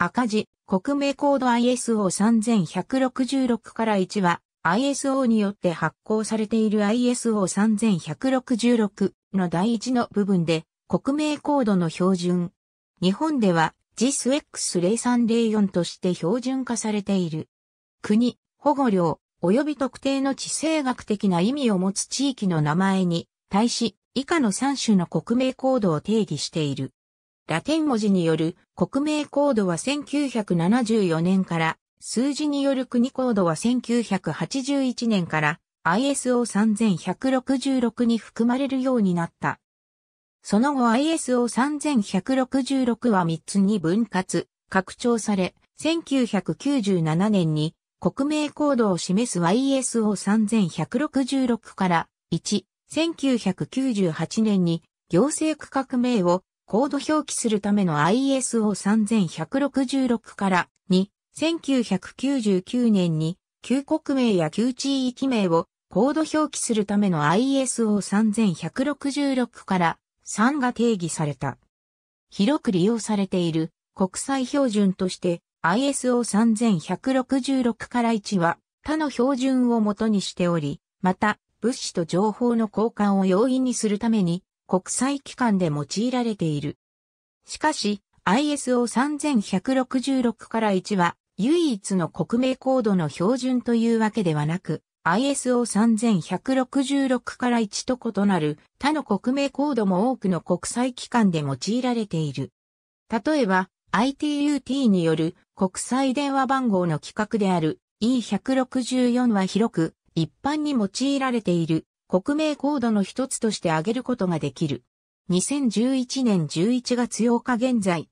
赤字、国名コード ISO3166 から1は、ISO によって発行されている ISO3166 の第1の部分で、国名コードの標準。日本では JISX0304 として標準化されている。国、保護領、及び特定の地政学的な意味を持つ地域の名前に対し、以下の3種の国名コードを定義している。ラテン文字による国名コードは1974年から、数字による国コードは1981年から ISO3166 に含まれるようになった。その後 ISO3166 は3つに分割、拡張され、1997年に国名コードを示す ISO3166 から1、1998年に行政区画名をコード表記するための ISO3166 から2、1999年に、旧国名や旧地域名をコード表記するための ISO3166 から3が定義された。広く利用されている国際標準として ISO3166 から1は他の標準を元にしており、また物資と情報の交換を容易にするために国際機関で用いられている。しかし、ISO 3166から1は唯一の国名コードの標準というわけではなく、ISO 3166から1と異なる他の国名コードも多くの国際機関で用いられている。例えば、ITUT による国際電話番号の規格である E164 は広く一般に用いられている国名コードの一つとして挙げることができる。2011年11月8日現在、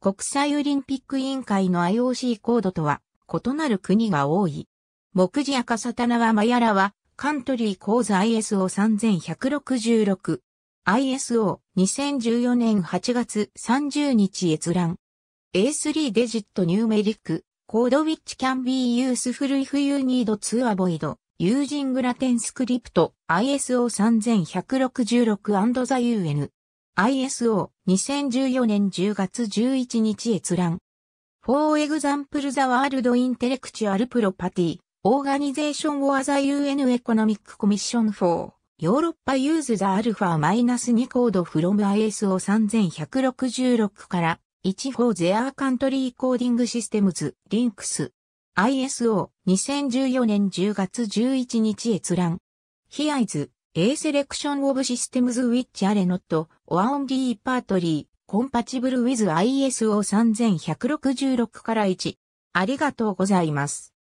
国際オリンピック委員会の IOC コードとは異なる国が多い。目次赤サタナはマヤラはカントリー講座 ISO3166。ISO2014 年8月30日閲覧。A3 デジットニューメリック、コードウィッチキャンビーユースフルイフユーニードツーアボイド。ユージングラテンスクリプト ISO3166& t h e UN ISO 2014年10月11日閲覧 For example the world intellectual property organization or the UN economic commission for ヨーロッパユーズザアルファマイナス2コードフロム ISO3166 から1 for their country coding systems links ISO 2014年10月11日閲覧。Here is a selection of systems which are not only partly compatible with ISO 3166から1。ありがとうございます。